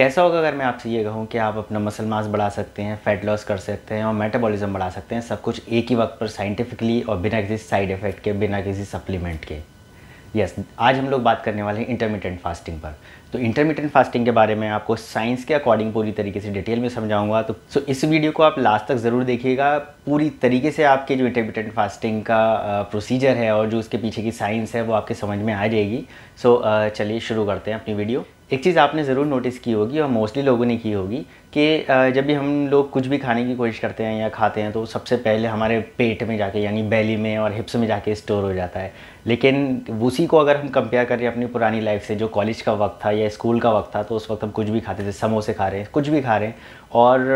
कैसा होगा अगर मैं आपसे ये कहूँ कि आप अपना मसल मास बढ़ा सकते हैं फैट लॉस कर सकते हैं और मेटाबॉलिज्म बढ़ा सकते हैं सब कुछ एक ही वक्त पर साइंटिफिकली और बिना किसी साइड इफ़ेक्ट के बिना किसी सप्लीमेंट के यस yes, आज हम लोग बात करने वाले हैं इंटरमीडियंट फास्टिंग पर तो इंटरमीडियंट फास्टिंग के बारे में आपको साइंस के अकॉर्डिंग पूरी तरीके से डिटेल में समझाऊंगा तो सो so, इस वीडियो को आप लास्ट तक ज़रूर देखिएगा पूरी तरीके से आपके जो इंटरमीडियंट फास्टिंग का प्रोसीजर है और जो उसके पीछे की साइंस है वो आपके समझ में आ जाएगी सो so, चलिए शुरू करते हैं अपनी वीडियो एक चीज़ आपने ज़रूर नोटिस की होगी और मोस्टली लोगों ने की होगी कि जब भी हम लोग कुछ भी खाने की कोशिश करते हैं या खाते हैं तो सबसे पहले हमारे पेट में जाके यानी बैली में और हिप्स में जाके स्टोर हो जाता है लेकिन उसी को अगर हम कंपेयर करें अपनी पुरानी लाइफ से जो कॉलेज का वक्त था या स्कूल का वक्त था तो उस वक्त हम कुछ भी खाते थे समोसे खा रहे हैं कुछ भी खा रहे हैं और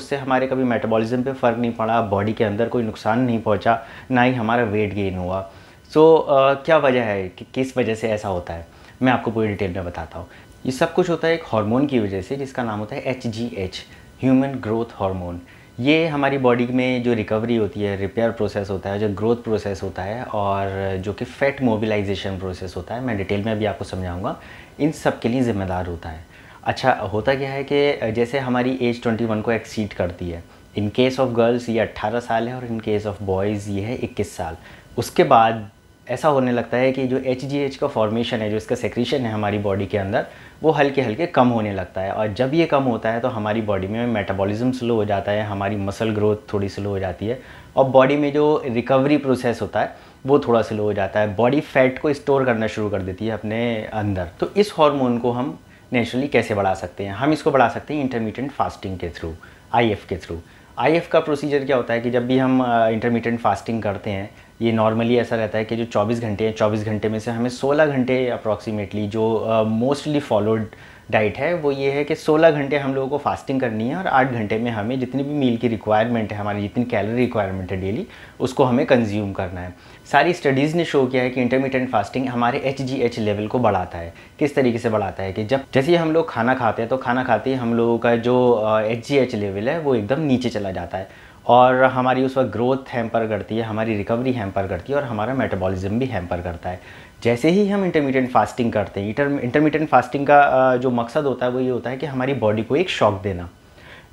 उससे हमारे कभी मेटाबॉलिज्म पे फ़र्क नहीं पड़ा बॉडी के अंदर कोई नुकसान नहीं पहुँचा ना ही हमारा वेट गेन हुआ सो so, uh, क्या वजह है कि किस वजह से ऐसा होता है मैं आपको पूरी डिटेल में बताता हूँ ये सब कुछ होता है एक हार्मोन की वजह से जिसका नाम होता है H G H human growth hormone ये हमारी बॉडी में जो रिकवरी होती है रिपेयर प्रोसेस होता है जो ग्रोथ प्रोसेस होता है और जो कि फैट मोबिलाइजेशन प्रोसेस होता है मैं डिटेल में भी आपको समझाऊंगा इन सब के लिए ज़िम्मेदार होता है अच्छा होता क्या है कि जैसे हमारी एज 21 को एक्सीड करती है इन केस ऑफ गर्ल्स ये 18 साल है और इन केस ऑफ बॉयज़ ये है 21 साल उसके बाद ऐसा होने लगता है कि जो एच का फॉर्मेशन है जो इसका सेक्रीशन है हमारी बॉडी के अंदर वो हल्के हल्के कम होने लगता है और जब ये कम होता है तो हमारी बॉडी में मेटाबॉलिज्म स्लो हो जाता है हमारी मसल ग्रोथ थोड़ी स्लो हो जाती है और बॉडी में जो रिकवरी प्रोसेस होता है वो थोड़ा स्लो हो जाता है बॉडी फैट को स्टोर करना शुरू कर देती है अपने अंदर तो इस हार्मोन को हम नेचुरली कैसे बढ़ा सकते हैं हम इसको बढ़ा सकते हैं इंटरमीडियंट फास्टिंग के थ्रू आई के थ्रू आई का प्रोसीजर क्या होता है कि जब भी हम इंटरमीडियंट फास्टिंग करते हैं ये नॉर्मली ऐसा रहता है कि जो 24 घंटे हैं 24 घंटे में से हमें 16 घंटे अप्रॉक्सीमेटली जो मोस्टली फॉलोड डाइट है वो ये है कि 16 घंटे हम लोगों को फास्टिंग करनी है और 8 घंटे में हमें जितनी भी मील की रिक्वायरमेंट है हमारी जितनी कैलोरी रिक्वायरमेंट है डेली उसको हमें कंज्यूम करना है सारी स्टडीज़ ने शो किया है कि इंटरमीडियंट फास्टिंग हमारे एच जी एच लेवल को बढ़ाता है किस तरीके से बढ़ाता है कि जब जैसे हम लोग खाना खाते हैं तो खाना खाते ही हम लोगों का जो एच जी एच लेवल है वो एकदम नीचे चला जाता है और हमारी उस वक्त ग्रोथ हैम्पर करती है हमारी रिकवरी हैम्पर करती है और हमारा मेटाबॉलिज्म भी हैम्पर करता है जैसे ही हम इंटरमीडियट फास्टिंग करते हैं इंटरमीडियट फास्टिंग का जो मकसद होता है वो ये होता है कि हमारी बॉडी को एक शॉक देना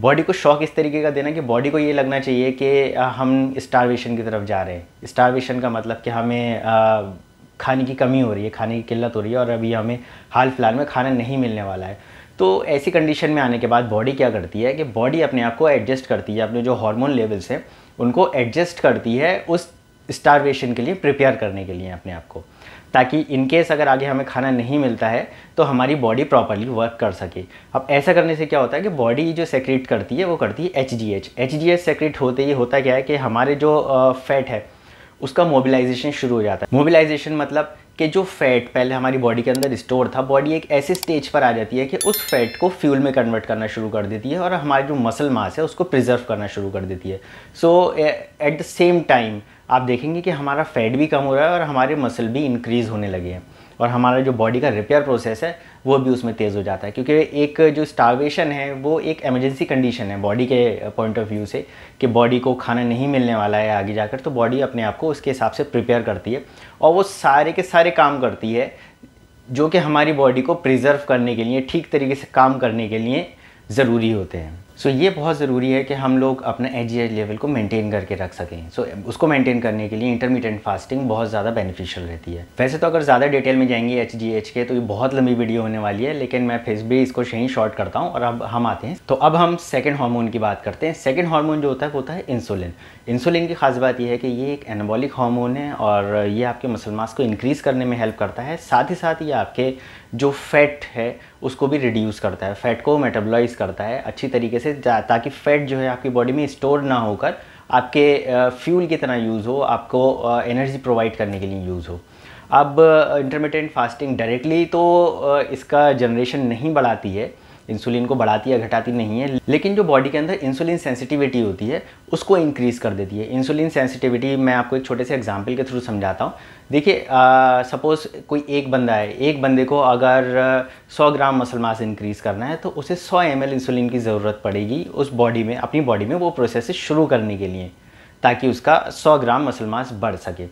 बॉडी को शॉक इस तरीके का देना कि बॉडी को ये लगना चाहिए कि हम स्टारवेशन की तरफ जा रहे हैं स्टारवेशन का मतलब कि हमें खाने की कमी हो रही है खाने की किल्लत हो रही है और अभी हमें हाल फिलहाल में खाना नहीं मिलने वाला है तो ऐसी कंडीशन में आने के बाद बॉडी क्या करती है कि बॉडी अपने आप को एडजस्ट करती है अपने जो हार्मोन लेवल्स हैं उनको एडजस्ट करती है उस स्टारवेशन के लिए प्रिपेयर करने के लिए अपने आप को ताकि इनकेस अगर आगे हमें खाना नहीं मिलता है तो हमारी बॉडी प्रॉपरली वर्क कर सके अब ऐसा करने से क्या होता है कि बॉडी जो सेक्रेट करती है वो करती है H D H H D H होते ही होता क्या है कि हमारे जो फैट है उसका मोबिलाइजेशन शुरू हो जाता है मोबिलाइजेशन मतलब कि जो फैट पहले हमारी बॉडी के अंदर स्टोर था बॉडी एक ऐसे स्टेज पर आ जाती है कि उस फैट को फ्यूल में कन्वर्ट करना शुरू कर देती है और हमारी जो मसल मास है उसको प्रिजर्व करना शुरू कर देती है so at the same time आप देखेंगे कि हमारा फैट भी कम हो रहा है और हमारे मसल भी इंक्रीज़ होने लगे हैं और हमारा जो बॉडी का रिपेयर प्रोसेस है वो भी उसमें तेज़ हो जाता है क्योंकि एक जो स्टारवेशन है वो एक एमरजेंसी कंडीशन है बॉडी के पॉइंट ऑफ व्यू से कि बॉडी को खाना नहीं मिलने वाला है आगे जाकर तो बॉडी अपने आप को उसके हिसाब से प्रिपेयर करती है और वो सारे के सारे काम करती है जो कि हमारी बॉडी को प्रिजर्व करने के लिए ठीक तरीके से काम करने के लिए ज़रूरी होते हैं सो so, ये बहुत ज़रूरी है कि हम लोग अपना एच लेवल को मेंटेन करके रख सकें सो so, उसको मेंटेन करने के लिए इंटरमीडिएट फास्टिंग बहुत ज़्यादा बेनिफिशियल रहती है वैसे तो अगर ज़्यादा डिटेल में जाएंगे एच के तो ये बहुत लंबी वीडियो होने वाली है लेकिन मैं फिर भी इसको यहीं शॉर्ट करता हूँ और अब हम आते हैं तो अब हम सेकेंड हार्मोन की बात करते हैं सेकेंड हार्मोन जो होता है होता है इंसुलिन इंसुलिन की खास बात यह है कि ये एक एनाबॉलिक हार्मोन है और ये आपके मसल मास को इंक्रीज़ करने में हेल्प करता है साथ ही साथ ये आपके जो फैट है उसको भी रिड्यूस करता है फैट को मेटाबोलाइज करता है अच्छी तरीके से से ताकि फैट जो है आपकी बॉडी में स्टोर ना होकर आपके फ्यूल की तरह यूज़ हो आपको एनर्जी प्रोवाइड करने के लिए यूज़ हो अब इंटरमीडियंट फास्टिंग डायरेक्टली तो इसका जनरेशन नहीं बढ़ाती है इंसुलिन को बढ़ाती या घटाती नहीं है लेकिन जो बॉडी के अंदर इंसुलिन सेंसिटिविटी होती है उसको इंक्रीज़ कर देती है इंसुलिन सेंसिटिविटी मैं आपको एक छोटे से एग्जाम्पल के थ्रू समझाता हूँ देखिए सपोज़ कोई एक बंदा है एक बंदे को अगर सौ ग्राम मसल मास इंक्रीज़ करना है तो उसे सौ एम इंसुलिन की ज़रूरत पड़ेगी उस बॉडी में अपनी बॉडी में वो प्रोसेस शुरू करने के लिए ताकि उसका सौ ग्राम मसल मास बढ़ सके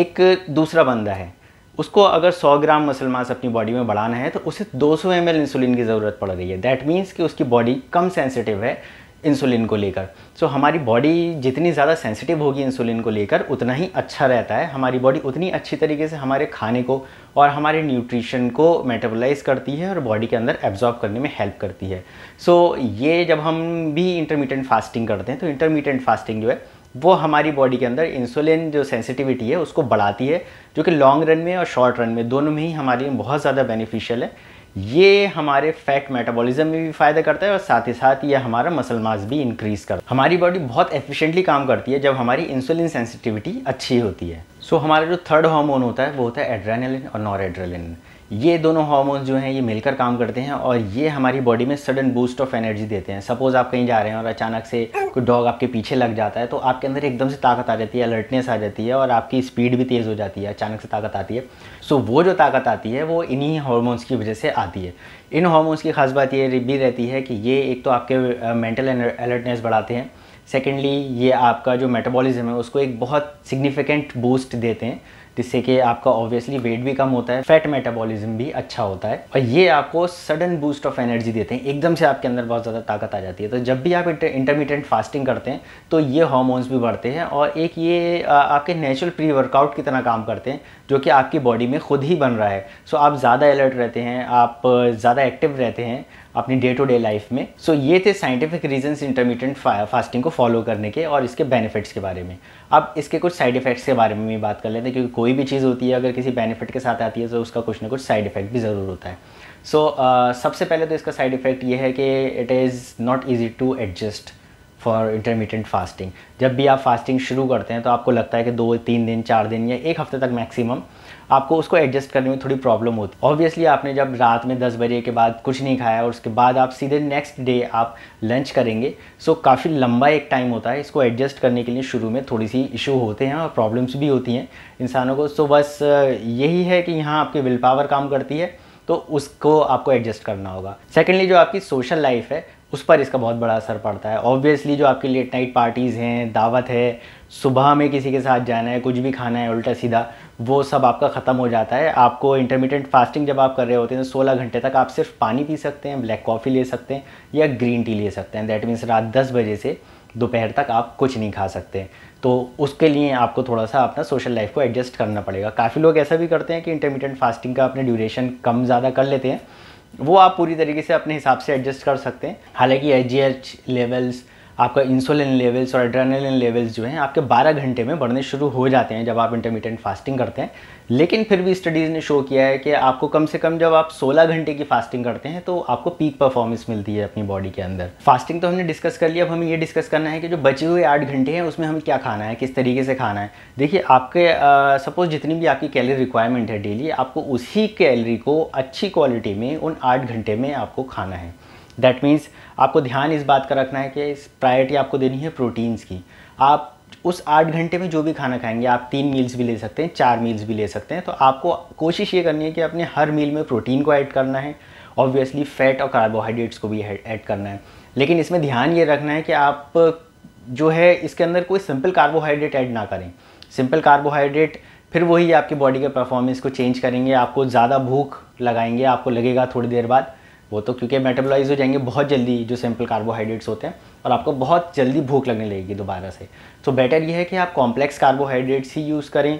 एक दूसरा बंदा है उसको अगर 100 ग्राम मसल मास अपनी बॉडी में बढ़ाना है तो उसे 200 सौ इंसुलिन की ज़रूरत पड़ रही है दैट मीन्स कि उसकी बॉडी कम सेंसिटिव है इंसुलिन को लेकर सो so, हमारी बॉडी जितनी ज़्यादा सेंसिटिव होगी इंसुलिन को लेकर उतना ही अच्छा रहता है हमारी बॉडी उतनी अच्छी तरीके से हमारे खाने को और हमारे न्यूट्रिशन को मेटाबोलाइज करती है और बॉडी के अंदर एब्जॉर्ब करने में हेल्प करती है सो so, ये जब हम भी इंटरमीडियंट फास्टिंग करते हैं तो इंटरमीडियंट फास्टिंग जो है वो हमारी बॉडी के अंदर इंसुलिन जो सेंसिटिविटी है उसको बढ़ाती है जो कि लॉन्ग रन में और शॉर्ट रन में दोनों में ही हमारे लिए बहुत ज़्यादा बेनिफिशियल है ये हमारे फैट मेटाबॉलिज्म में भी फ़ायदा करता है और साथ ही साथ ये हमारा मसल मास भी इंक्रीज़ करता है हमारी बॉडी बहुत एफिशिएंटली काम करती है जब हमारी इंसुलिन सेंसिटिविटी अच्छी होती है सो so, हमारा जो थर्ड हार्मोन होता है वो होता है एड्रेनलिन और नॉर एड्रेनलिन ये दोनों हार्मोन्स जो हैं ये मिलकर काम करते हैं और ये हमारी बॉडी में सडन बूस्ट ऑफ एनर्जी देते हैं सपोज़ आप कहीं जा रहे हैं और अचानक से कोई डॉग आपके पीछे लग जाता है तो आपके अंदर एकदम से ताकत आ जाती है अलर्टनेस आ जाती है और आपकी स्पीड भी तेज़ हो जाती है अचानक से ताकत आती है सो वो जो ताकत आती है वो इन्हीं हॉर्मोन्स की वजह से आती है इन हॉर्मोन्स की खास बात ये भी रहती है कि ये एक तो आपके मेंटल अलर्टनेस बढ़ाते हैं सेकेंडली ये आपका जो मेटाबॉलिज्म है उसको एक बहुत सिग्निफिकेंट बूस्ट देते हैं जिससे कि आपका ऑब्वियसली वेट भी कम होता है फैट मेटाबॉलिज्म भी अच्छा होता है और ये आपको सडन बूस्ट ऑफ एनर्जी देते हैं एकदम से आपके अंदर बहुत ज़्यादा ताकत आ जाती है तो जब भी आप इंटरमीडियंट फास्टिंग करते हैं तो ये हॉर्मोन्स भी बढ़ते हैं और एक ये आपके नेचुरल प्री वर्कआउट की तरह काम करते हैं जो कि आपकी बॉडी में खुद ही बन रहा है सो आप ज़्यादा अलर्ट रहते हैं आप ज़्यादा एक्टिव रहते हैं अपनी डे टू डे लाइफ में सो so, ये थे साइंटिफिक रीजंस इंटरमीडियंट फास्टिंग को फॉलो करने के और इसके बेनिफिट्स के बारे में अब इसके कुछ साइड इफेक्ट्स के बारे में भी बात कर लेते हैं क्योंकि कोई भी चीज़ होती है अगर किसी बेनिफिट के साथ आती है तो उसका कुछ ना कुछ साइड इफेक्ट भी ज़रूर होता है सो so, uh, सबसे पहले तो इसका साइड इफेक्ट ये है कि it is not easy to adjust for intermittent fasting जब भी आप फास्टिंग शुरू करते हैं तो आपको लगता है कि दो तीन दिन चार दिन या एक हफ्ते तक मैक्सिमम आपको उसको एडजस्ट करने में थोड़ी प्रॉब्लम होती है ऑब्वियसली आपने जब रात में दस बजे के बाद कुछ नहीं खाया और उसके बाद आप सीधे नेक्स्ट डे आप लंच करेंगे सो काफ़ी लंबा एक टाइम होता है इसको एडजस्ट करने के लिए शुरू में थोड़ी सी इशू होते हैं और प्रॉब्लम्स भी होती हैं इंसानों को सो बस यही है कि यहाँ आपकी विल पावर काम करती है तो उसको आपको एडजस्ट करना होगा सेकेंडली जो आपकी सोशल लाइफ है उस पर इसका बहुत बड़ा असर पड़ता है ऑब्वियसली जो आपकी लेट नाइट पार्टीज़ हैं दावत है सुबह में किसी के साथ जाना है कुछ भी खाना है उल्टा सीधा वो सब आपका ख़त्म हो जाता है आपको इंटरमीडियंट फास्टिंग जब आप कर रहे होते हैं तो सोलह घंटे तक आप सिर्फ पानी पी सकते हैं ब्लैक कॉफ़ी ले सकते हैं या ग्रीन टी ले सकते हैं दैट मीन्स रात दस बजे से दोपहर तक आप कुछ नहीं खा सकते तो उसके लिए आपको थोड़ा सा अपना सोशल लाइफ को एडजस्ट करना पड़ेगा काफ़ी लोग ऐसा भी करते हैं कि इंटरमीडियंट फास्टिंग का अपने ड्यूरेशन कम ज़्यादा कर लेते हैं वो आप पूरी तरीके से अपने हिसाब से एडजस्ट कर सकते हैं हालांकि एच लेवल्स आपका इंसुलिन लेवल्स और एड्रेनलिन लेवल्स जो हैं आपके 12 घंटे में बढ़ने शुरू हो जाते हैं जब आप इंटरमीडियंट फास्टिंग करते हैं लेकिन फिर भी स्टडीज़ ने शो किया है कि आपको कम से कम जब आप 16 घंटे की फास्टिंग करते हैं तो आपको पीक परफॉर्मेंस मिलती है अपनी बॉडी के अंदर फास्टिंग तो हमने डिस्कस कर लिया अब हमें ये डिस्कस करना है कि जो बचे हुए आठ घंटे हैं उसमें हमें क्या खाना है किस तरीके से खाना है देखिए आपके सपोज जितनी भी आपकी कैलरी रिक्वायरमेंट है डेली आपको उसी कैलरी को अच्छी क्वालिटी में उन आठ घंटे में आपको खाना है दैट मीन्स आपको ध्यान इस बात का रखना है कि प्रायोरिटी आपको देनी है प्रोटीन्स की आप उस आठ घंटे में जो भी खाना खाएंगे आप तीन मील्स भी ले सकते हैं चार मील्स भी ले सकते हैं तो आपको कोशिश ये करनी है कि अपने हर मील में प्रोटीन को ऐड करना है ऑब्वियसली फ़ैट और कार्बोहाइड्रेट्स को भी ऐड करना है लेकिन इसमें ध्यान ये रखना है कि आप जो है इसके अंदर कोई सिंपल कार्बोहाइड्रेट ऐड ना करें सिंपल कार्बोहाइड्रेट फिर वही आपकी बॉडी के परफॉर्मेंस को चेंज करेंगे आपको ज़्यादा भूख लगाएंगे आपको लगेगा थोड़ी देर बाद वो तो क्योंकि मेटाबोलाइज हो जाएंगे बहुत जल्दी जो सिंपल कार्बोहाइड्रेट्स होते हैं और आपको बहुत जल्दी भूख लगने लगेगी दोबारा से तो बेटर ये है कि आप कॉम्प्लेक्स कार्बोहाइड्रेट्स ही यूज़ करें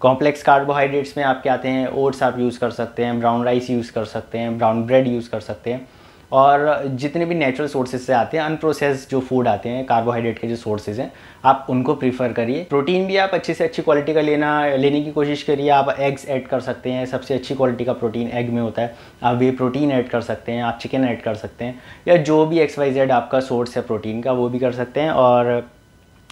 कॉम्प्लेक्स कार्बोहाइड्रेट्स में क्या आते हैं ओट्स आप यूज़ कर सकते हैं ब्राउन राइस यूज़ कर सकते हैं ब्राउन ब्रेड यूज़ कर सकते हैं और जितने भी नेचुरल सोर्सेज से आते हैं अनप्रोसेस जो फूड आते हैं कार्बोहाइड्रेट के जो सोर्सेज हैं आप उनको प्रीफर करिए प्रोटीन भी आप अच्छी से अच्छी क्वालिटी का लेना लेने की कोशिश करिए आप एग्स ऐड कर सकते हैं सबसे अच्छी क्वालिटी का प्रोटीन एग में होता है आप वे प्रोटीन ऐड कर सकते हैं आप चिकन ऐड कर सकते हैं या जो भी एक्स वाई जेड आपका सोर्स है प्रोटीन का वो भी कर सकते हैं और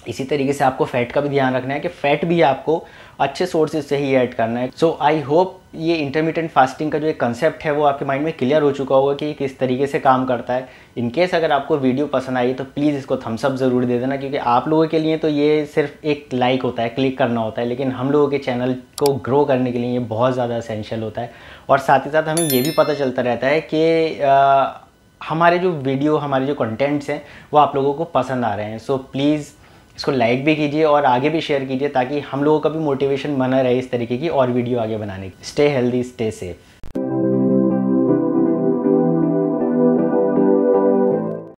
इसी तरीके से आपको फैट का भी ध्यान रखना है कि फैट भी आपको अच्छे सोर्सेज से ही ऐड करना है सो आई होप ये इंटरमीडियंट फास्टिंग का जो एक कंसेप्ट है वो आपके माइंड में क्लियर हो चुका होगा कि किस तरीके से काम करता है इनकेस अगर आपको वीडियो पसंद आई तो प्लीज़ इसको थम्सअप ज़रूर दे देना क्योंकि आप लोगों के लिए तो ये सिर्फ एक लाइक होता है क्लिक करना होता है लेकिन हम लोगों के चैनल को ग्रो करने के लिए ये बहुत ज़्यादा असेंशियल होता है और साथ ही साथ हमें ये भी पता चलता रहता है कि हमारे जो वीडियो हमारे जो कंटेंट्स हैं वो आप लोगों को पसंद आ रहे हैं सो so, प्लीज़ इसको लाइक भी कीजिए और आगे भी शेयर कीजिए ताकि हम लोगों का भी मोटिवेशन बना रहे इस तरीके की और वीडियो आगे बनाने की स्टे हेल्दी स्टे सेफ